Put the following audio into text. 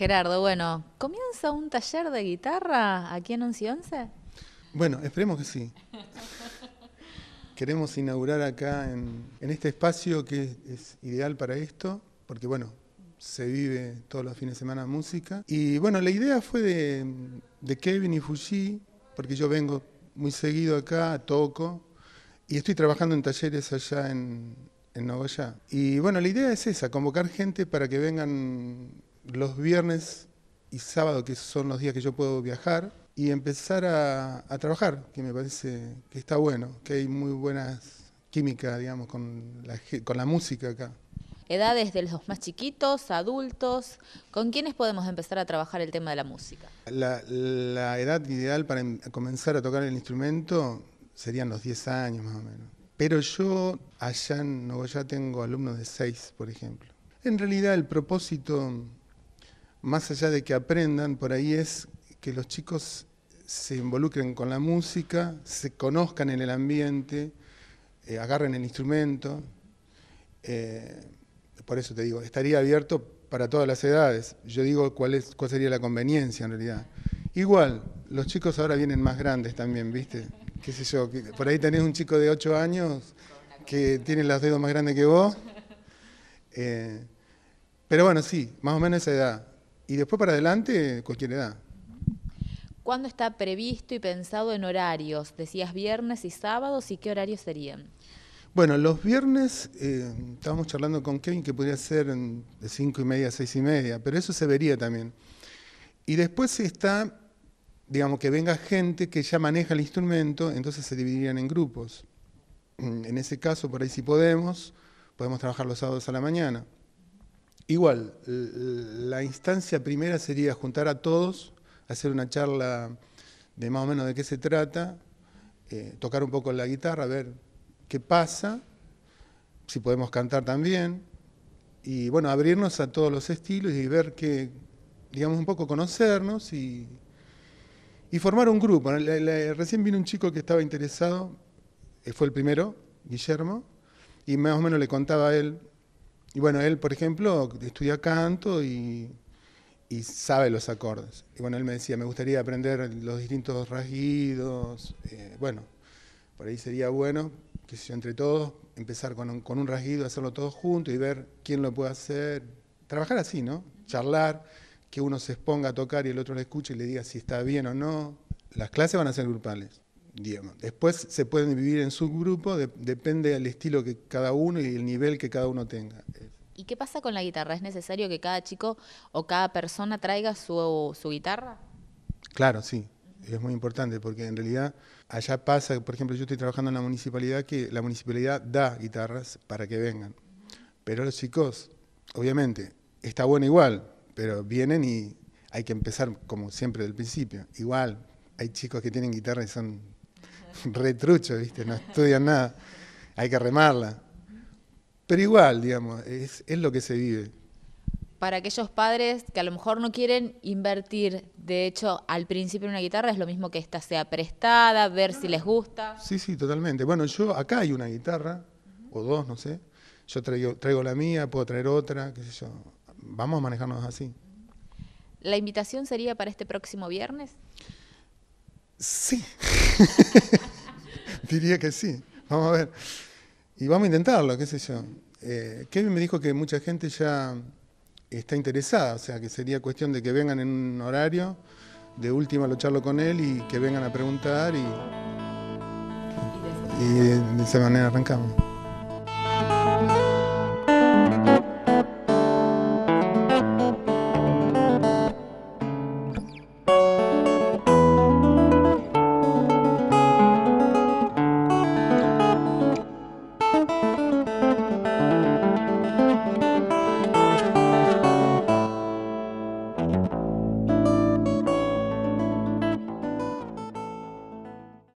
Gerardo, bueno, ¿comienza un taller de guitarra aquí en Once? Bueno, esperemos que sí. Queremos inaugurar acá en, este espacio que es, ideal para esto, porque bueno, se vive todos los fines de semana música. Y bueno, la idea fue de, Kevin y Fuji, porque yo vengo muy seguido acá, toco, y estoy trabajando en talleres allá en, en York. Y bueno, la idea es esa, convocar gente para que vengan los viernes y sábado, que son los días que yo puedo viajar, y empezar a, trabajar, que me parece que está bueno, que hay muy buenas química, digamos, con la, con la música acá. Edades de los más chiquitos, adultos, ¿con quiénes podemos empezar a trabajar el tema de la música? La, edad ideal para em, comenzar a tocar el instrumento serían los 10 años más o menos. Pero yo allá en Nogoyá tengo alumnos de 6, por ejemplo. En realidad el propósito más allá de que aprendan, por ahí es que los chicos se involucren con la música, se conozcan en el ambiente, eh, agarren el instrumento. Eh, por eso te digo, estaría abierto para todas las edades. Yo digo cuál, es, cuál sería la conveniencia en realidad. Igual, los chicos ahora vienen más grandes también, ¿viste? ¿Qué sé yo? Por ahí tenés un chico de 8 años que tiene los dedos más grandes que vos. Eh, pero bueno, sí, más o menos esa edad y después para adelante, cualquier edad. ¿Cuándo está previsto y pensado en horarios? Decías viernes y sábados, ¿y qué horarios serían? Bueno, los viernes eh, estábamos charlando con Kevin que podría ser de cinco y media a seis y media, pero eso se vería también. Y después está, digamos, que venga gente que ya maneja el instrumento, entonces se dividirían en grupos. En ese caso, por ahí si podemos, podemos trabajar los sábados a la mañana. Igual, la instancia primera sería juntar a todos, hacer una charla de más o menos de qué se trata, eh, tocar un poco la guitarra, ver qué pasa, si podemos cantar también, y bueno, abrirnos a todos los estilos y ver que, digamos, un poco conocernos y, formar un grupo. recién vino un chico que estaba interesado, eh, fue el primero, Guillermo, y más o menos le contaba a él y bueno, él, por ejemplo, estudia canto y, sabe los acordes. Y bueno, él me decía, me gustaría aprender los distintos rasguidos. Eh, bueno, por ahí sería bueno, que entre todos, empezar con un, rasguido, hacerlo todo juntos y ver quién lo puede hacer. Trabajar así, ¿no? Charlar, que uno se exponga a tocar y el otro le escuche y le diga si está bien o no. Las clases van a ser grupales. Digamos. Después se pueden dividir en subgrupos, depende del estilo que cada uno y el nivel que cada uno tenga. ¿Y qué pasa con la guitarra? ¿Es necesario que cada chico o cada persona traiga su, guitarra? Claro, sí. Es muy importante porque en realidad allá pasa, por ejemplo, yo estoy trabajando en la municipalidad que la municipalidad da guitarras para que vengan. Pero los chicos, obviamente, está bueno igual, pero vienen y hay que empezar como siempre del principio. Igual, hay chicos que tienen guitarra y son retruchos, ¿viste? No estudian nada. Hay que remarla. Pero igual, digamos, es, lo que se vive. Para aquellos padres que a lo mejor no quieren invertir, de hecho, al principio en una guitarra es lo mismo que esta sea prestada, ver si les gusta. Sí, sí, totalmente. Bueno, yo acá hay una guitarra, o dos, no sé. Yo traigo, traigo la mía, puedo traer otra, qué sé yo. Vamos a manejarnos así. ¿La invitación sería para este próximo viernes? Sí. Diría que sí. Vamos a ver. Y vamos a intentarlo, qué sé yo. Eh, Kevin me dijo que mucha gente ya está interesada, o sea, que sería cuestión de que vengan en un horario, de última lo charlo con él y que vengan a preguntar y de esa manera arrancamos.